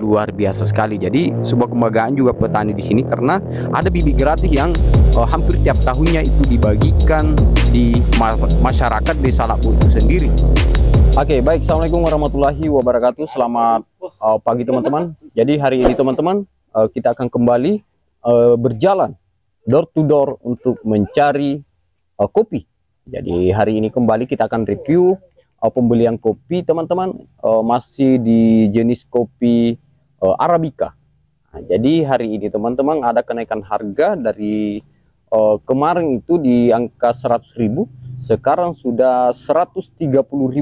luar biasa sekali. Jadi sebuah kebanggaan juga petani di sini karena ada bibit gratis yang uh, hampir tiap tahunnya itu dibagikan di ma masyarakat di Lapu itu sendiri. Oke, okay, baik. Assalamualaikum warahmatullahi wabarakatuh. Selamat uh, pagi teman-teman. Jadi hari ini teman-teman uh, kita akan kembali uh, berjalan door to door untuk mencari uh, kopi. Jadi hari ini kembali kita akan review uh, eh, pembelian kopi teman-teman uh, masih di jenis kopi uh, Arabica. Nah, jadi hari ini teman-teman ada kenaikan harga dari uh, kemarin itu di angka 100.000 sekarang sudah 130.000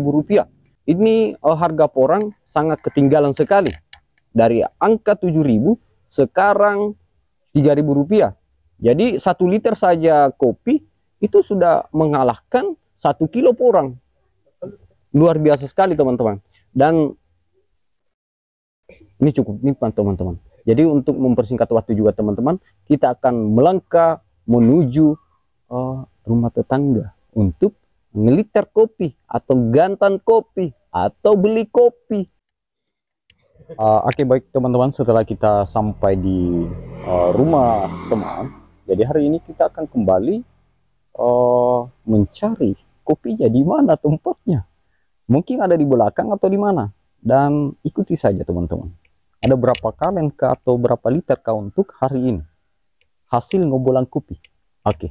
rupiah. Ini uh, harga porang sangat ketinggalan sekali. Dari angka 7.000 sekarang 3.000 rupiah. Jadi satu liter saja kopi itu sudah mengalahkan satu kilo porang luar biasa sekali teman-teman dan ini cukup nipan teman-teman jadi untuk mempersingkat waktu juga teman-teman kita akan melangkah menuju uh, rumah tetangga untuk ngeliter kopi atau gantan kopi atau beli kopi uh, oke okay, baik teman-teman setelah kita sampai di uh, rumah teman jadi hari ini kita akan kembali uh, mencari kopinya di mana tempatnya mungkin ada di belakang atau di mana dan ikuti saja teman-teman ada berapa kalen ke atau berapa liter kah untuk hari ini hasil ngobolan kopi oke okay.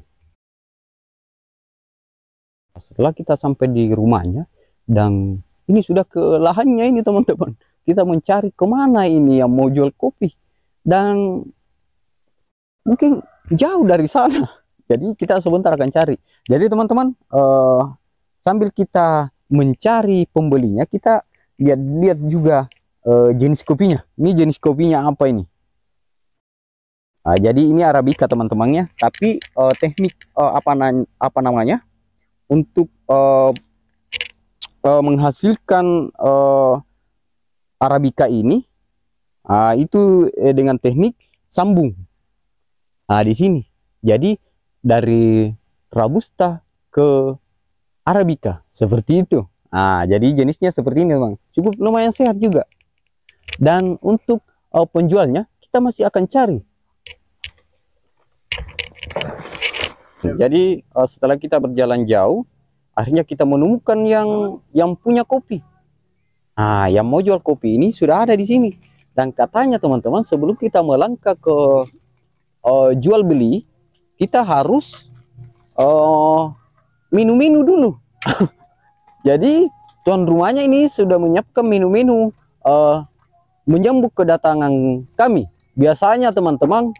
setelah kita sampai di rumahnya dan ini sudah ke lahannya ini teman-teman kita mencari kemana ini yang mau jual kopi dan mungkin jauh dari sana jadi kita sebentar akan cari jadi teman-teman uh, sambil kita mencari pembelinya kita lihat-lihat juga uh, jenis kopinya. Ini jenis kopinya apa ini? Nah, jadi ini arabica teman-temannya, tapi uh, teknik uh, apa na apa namanya untuk uh, uh, menghasilkan uh, arabica ini uh, itu dengan teknik sambung. Nah, di sini. Jadi dari robusta ke arabica seperti itu. Nah, jadi jenisnya seperti ini, memang Cukup lumayan sehat juga. Dan untuk uh, penjualnya, kita masih akan cari. Jadi uh, setelah kita berjalan jauh, akhirnya kita menemukan yang yang punya kopi. Nah, yang mau jual kopi ini sudah ada di sini. Dan katanya teman-teman, sebelum kita melangkah ke uh, jual beli, kita harus eh, minum-minum uh, dulu. Jadi tuan rumahnya ini sudah menyiapkan minum-minum uh, eh, menyambut kedatangan kami. Biasanya teman-teman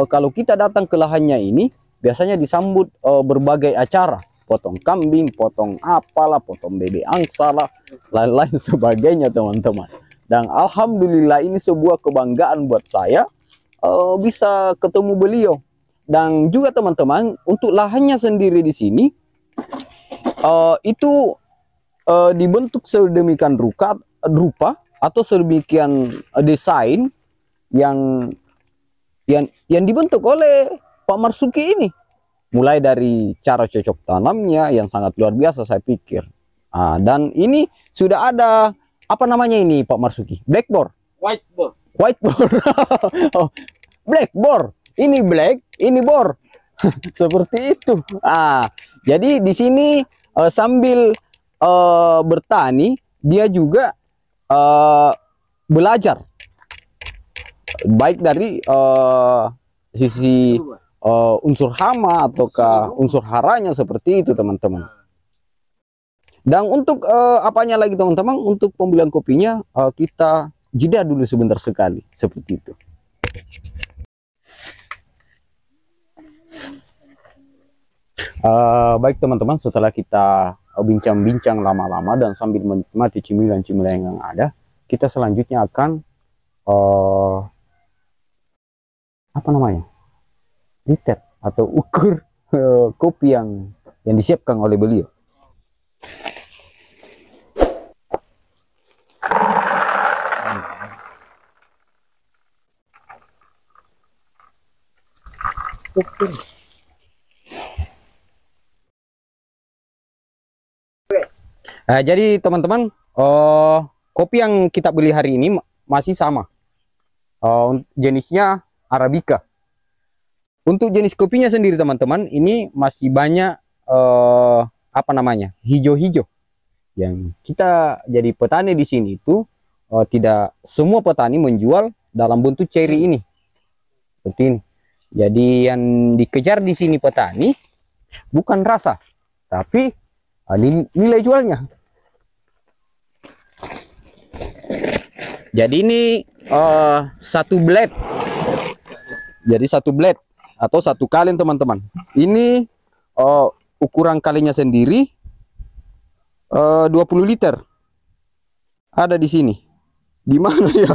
uh, kalau kita datang ke lahannya ini biasanya disambut uh, berbagai acara potong kambing, potong apalah, potong bebek angsa lah, lain-lain sebagainya teman-teman. Dan alhamdulillah ini sebuah kebanggaan buat saya uh, bisa ketemu beliau. Dan juga teman-teman untuk lahannya sendiri di sini uh, itu uh, dibentuk sedemikian rupa, rupa atau sedemikian eh, desain yang yang yang dibentuk oleh Pak Marsuki ini mulai dari cara cocok tanamnya yang sangat luar biasa saya pikir nah, dan ini sudah ada apa namanya ini Pak Marsuki blackboard whiteboard whiteboard oh, blackboard ini black ini bor seperti itu ah jadi di sini eh, sambil uh, bertani, dia juga uh, belajar baik dari uh, sisi uh, unsur hama ataukah unsur haranya seperti itu teman-teman. Dan untuk uh, apanya lagi teman-teman, untuk pembelian kopinya uh, kita jeda dulu sebentar sekali seperti itu. Uh, baik teman-teman, setelah kita bincang-bincang lama-lama dan sambil menikmati cemilan-cemilan yang ada, kita selanjutnya akan uh, apa namanya? ritet atau ukur uh, kopi yang yang disiapkan oleh beliau. Nah, jadi teman-teman, uh, kopi yang kita beli hari ini masih sama. Uh, jenisnya Arabica. Untuk jenis kopinya sendiri teman-teman, ini masih banyak uh, apa namanya hijau-hijau. Yang kita jadi petani di sini itu uh, tidak semua petani menjual dalam bentuk cherry ini. Seperti ini. Jadi yang dikejar di sini petani bukan rasa, tapi nilai jualnya. Jadi ini uh, satu blade. Jadi satu blade atau satu kaleng teman-teman. Ini uh, ukuran kalengnya sendiri eh, uh, 20 liter. Ada di sini. Di mana ya?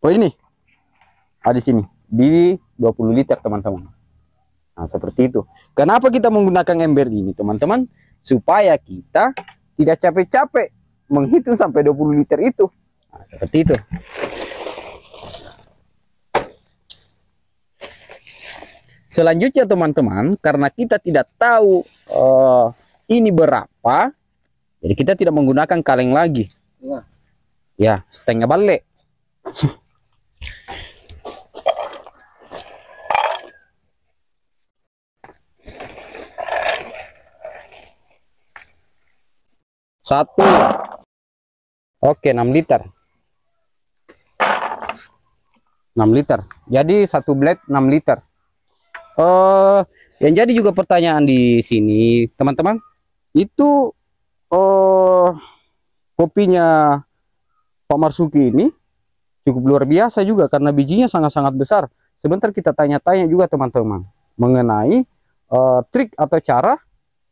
Oh ini. Ada di sini. Di 20 liter teman-teman. Nah, seperti itu. Kenapa kita menggunakan ember ini, teman-teman? Supaya kita tidak capek-capek menghitung sampai 20 liter itu. Nah, seperti itu. Selanjutnya teman-teman, karena kita tidak tahu uh, ini berapa, jadi kita tidak menggunakan kaleng lagi. Ya, ya setengah balik. Satu. Oke, enam liter. 6 liter jadi satu blade 6 liter eh yang jadi juga pertanyaan di sini teman-teman itu uh, kopinya Pak Marsuki ini cukup luar biasa juga karena bijinya sangat-sangat besar sebentar kita tanya-tanya juga teman-teman mengenai uh, trik atau cara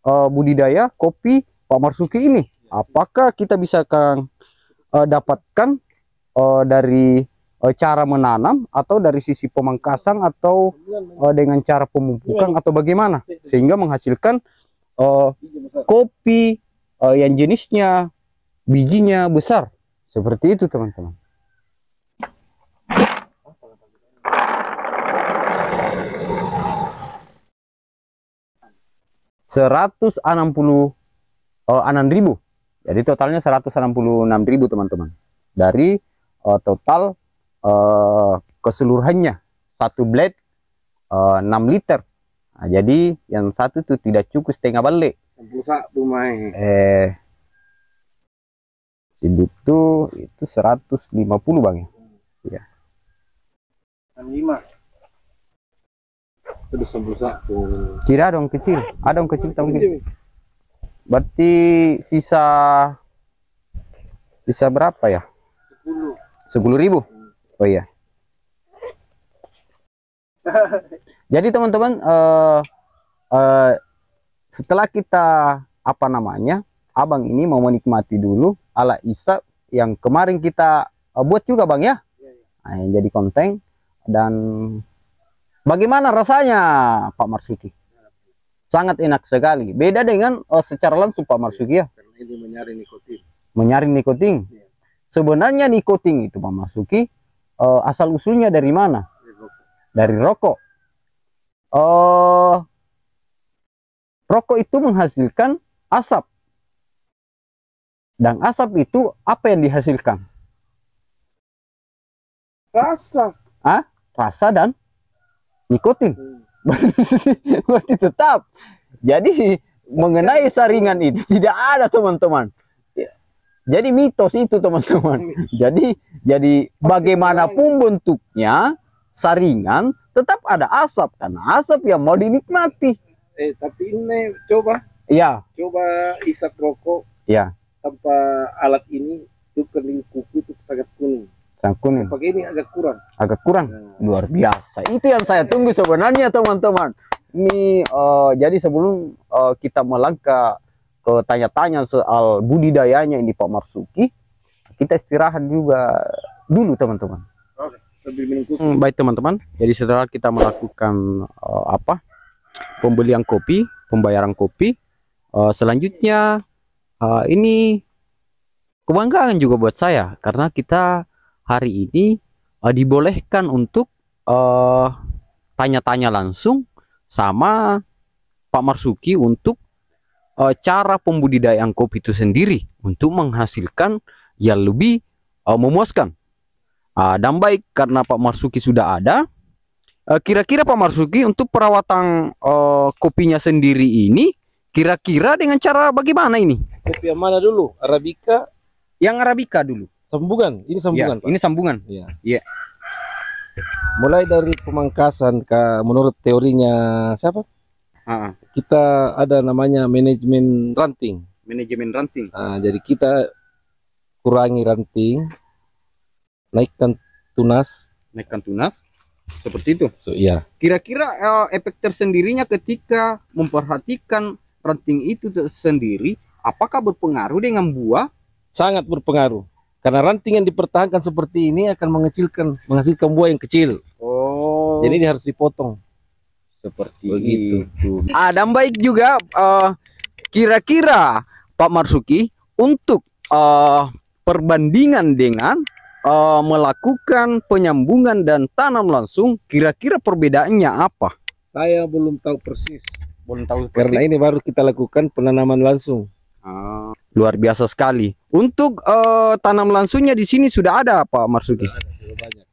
uh, budidaya kopi Pak Marsuki ini apakah kita bisa kang uh, dapatkan dari e, cara menanam atau dari sisi pemangkasan atau e, dengan cara pemupukan atau bagaimana sehingga menghasilkan e, kopi e, yang jenisnya bijinya besar seperti itu teman-teman seratus enam puluh enam ribu jadi totalnya ribu teman-teman dari uh, total Eh, keseluruhannya satu blade uh, eh, 6 liter nah, jadi yang satu itu tidak cukup setengah balik sempusak bumai eh hidup tuh itu 150 bang ya iya lima itu sembusak tidak dong kecil ada dong kecil tahu berarti sisa sisa berapa ya 10 ribu Oh iya. Jadi teman-teman uh, uh, setelah kita apa namanya abang ini mau menikmati dulu ala isap yang kemarin kita uh, buat juga bang ya, iya, iya. Nah, yang jadi konten dan bagaimana rasanya Pak Marsuki? Sangat enak sekali. Beda dengan uh, secara langsung Pak Marsuki ya. Karena menyaring nikotin. Menyaring nikotin. Ya. Sebenarnya nikotin itu Pak Marsuki uh, asal usulnya dari mana? Dari rokok. Uh, rokok itu menghasilkan asap. Dan asap itu apa yang dihasilkan? Rasa. Ah, rasa dan nikotin. Hmm. Berarti tetap. Jadi mengenai saringan itu tidak ada teman-teman. Jadi mitos itu teman-teman. Iya. Jadi jadi bagaimanapun bentuknya saringan tetap ada asap karena asap yang mau dinikmati. Eh tapi ini coba. Ya. Coba isap rokok. Ya. Tanpa alat ini itu kening kuku itu sangat kuning. Sangat kuning. Pakai ini agak kurang. Agak kurang. Nah. Luar biasa. Itu yang saya tunggu sebenarnya teman-teman. Ini uh, jadi sebelum uh, kita melangkah tanya-tanya soal budidayanya ini Pak Marsuki, kita istirahat juga dulu teman-teman. hmm, baik teman-teman. Jadi setelah kita melakukan uh, apa? Pembelian kopi, pembayaran kopi, uh, selanjutnya uh, ini kebanggaan juga buat saya karena kita hari ini uh, dibolehkan untuk uh, tanya -tanya langsung sama Pak Marsuki untuk uh, cara pembudidayaan kopi itu sendiri untuk menghasilkan yang lebih uh, memuaskan. Uh, dan baik karena Pak Marsuki sudah ada. Eh, kira-kira uh, Pak Marsuki untuk perawatan uh, kopinya sendiri ini kira-kira dengan cara bagaimana ini? Kopi yang mana dulu? Arabica? Yang Arabica dulu. Sambungan, ini sambungan. Ya, Ini sambungan. Iya. Ya. Mulai dari pemangkasan ke menurut teorinya siapa? uh -uh. kita ada namanya manajemen ranting. Manajemen ranting. Nah, jadi kita kurangi ranting, naikkan tunas. Naikkan tunas. Seperti itu. So, iya. Kira-kira uh, efek tersendirinya ketika memperhatikan ranting itu sendiri, apakah berpengaruh dengan buah? Sangat berpengaruh. Karena ranting yang dipertahankan seperti ini akan mengecilkan, menghasilkan buah yang kecil. Oh. Jadi ini harus dipotong seperti Begitu. itu. Ah, dan baik juga eh, kira-kira uh, Pak Marsuki untuk uh, perbandingan dengan uh, melakukan penyambungan dan tanam langsung, kira-kira perbedaannya apa? Saya belum tahu persis. Belum tahu. Persis. Karena ini baru kita lakukan penanaman langsung. Ah. Luar biasa sekali. Untuk uh, tanam langsungnya di sini sudah ada Pak Marsuki? Sudah ada, sudah banyak.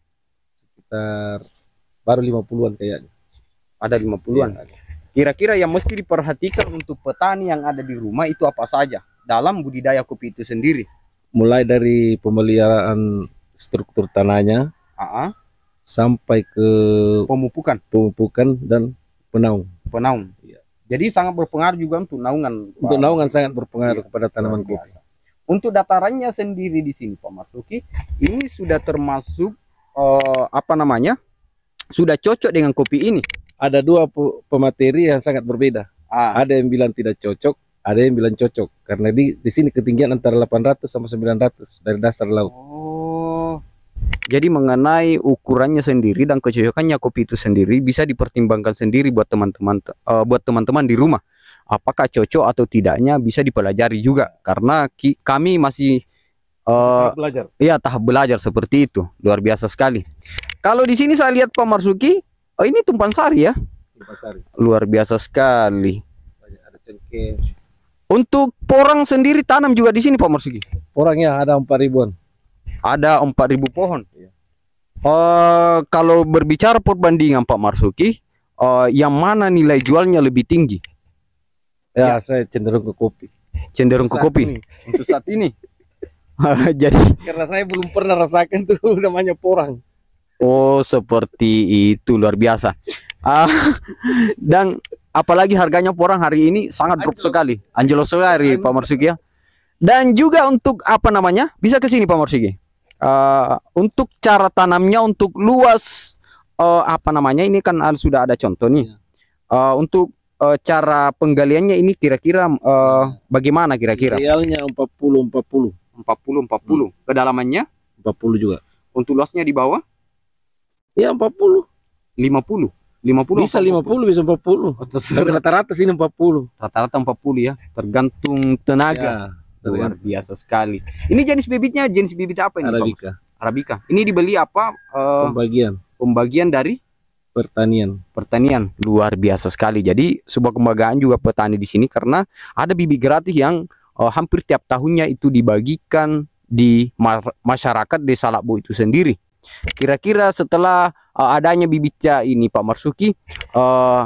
Sekitar baru 50-an kayaknya ada lima 50-an. Iya. Kira-kira yang mesti diperhatikan untuk petani yang ada di rumah itu apa saja dalam budidaya kopi itu sendiri? Mulai dari pemeliharaan struktur tanahnya, sampai ke pemupukan, pemupukan dan penaung. Penaung. Ya. Jadi sangat berpengaruh juga untuk naungan. Untuk Pak. naungan sangat berpengaruh ya, kepada tanaman kopi. Untuk datarannya sendiri di sini Pak Marsuki, ini sudah termasuk uh, apa namanya? Sudah cocok dengan kopi ini ada dua pemateri yang sangat berbeda. Ah. Ada yang bilang tidak cocok, ada yang bilang cocok karena di di sini ketinggian antara 800 sama 900 dari dasar laut. Oh. Jadi mengenai ukurannya sendiri dan kecocokannya kopi itu sendiri bisa dipertimbangkan sendiri buat teman-teman uh, buat teman-teman di rumah. Apakah cocok atau tidaknya bisa dipelajari juga karena ki, kami masih uh, tahap belajar. Iya, tahap belajar seperti itu. Luar biasa sekali. Kalau di sini saya lihat Pak Marsuki Oh ini tumpan sari ya? Tumpan sari. Luar biasa sekali. Banyak ada cengkeh. Untuk porang sendiri tanam juga di sini Pak Marsuki? Porangnya ada empat ribuan. Ada empat ribu pohon. Iya. Uh, kalau berbicara perbandingan Pak Marsuki, uh, yang mana nilai jualnya lebih tinggi? Ya, ya. saya cenderung ke kopi. Cenderung untuk ke kopi. Ini. Untuk saat ini. Jadi karena saya belum pernah rasakan tuh namanya porang. Oh, seperti itu luar biasa. Ah, dan apalagi harganya porang hari ini sangat drop sekali. Angelo Solari, Pak Marsuki ya. Dan juga untuk apa namanya? Bisa ke sini Pak Marsuki. Uh, untuk cara tanamnya untuk luas uh, apa namanya? Ini kan sudah ada contoh nih. Uh, untuk uh, cara penggaliannya ini kira-kira uh, bagaimana kira-kira? Idealnya 40 40. 40 40. Hmm. Kedalamannya 40 juga. Untuk luasnya di bawah Iya 40. 50. 50 bisa lima 50 bisa 40 rata-rata sih 40 rata-rata 40 ya tergantung tenaga ya, luar biasa sekali ini jenis bibitnya jenis bibit apa ini Arabica Pak? Arabica ini dibeli apa uh, pembagian pembagian dari pertanian pertanian luar biasa sekali jadi sebuah kebanggaan juga petani di sini karena ada bibit gratis yang uh, hampir tiap tahunnya itu dibagikan di masyarakat desa Labu itu sendiri Kira-kira setelah uh, adanya bibitnya ini Pak Marsuki, uh,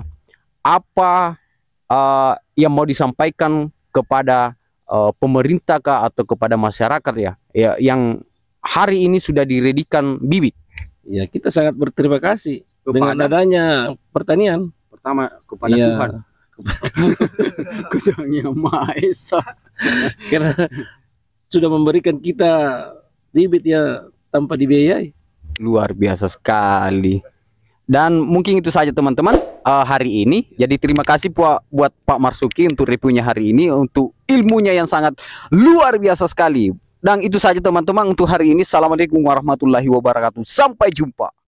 apa uh, yang mau disampaikan kepada uh, pemerintah kah atau kepada masyarakat ya, ya yang hari ini sudah diredikan bibit? Ya kita sangat berterima kasih kepada, dengan adanya pertanian. Pertama kepada ya. Tuhan. Tuhan yang Karena sudah memberikan kita bibit ya tanpa dibiayai luar biasa sekali dan mungkin itu saja teman-teman uh, hari ini jadi terima kasih buat, buat Pak Marsuki untuk reviewnya hari ini untuk ilmunya yang sangat luar biasa sekali dan itu saja teman-teman untuk hari ini assalamualaikum warahmatullahi wabarakatuh sampai jumpa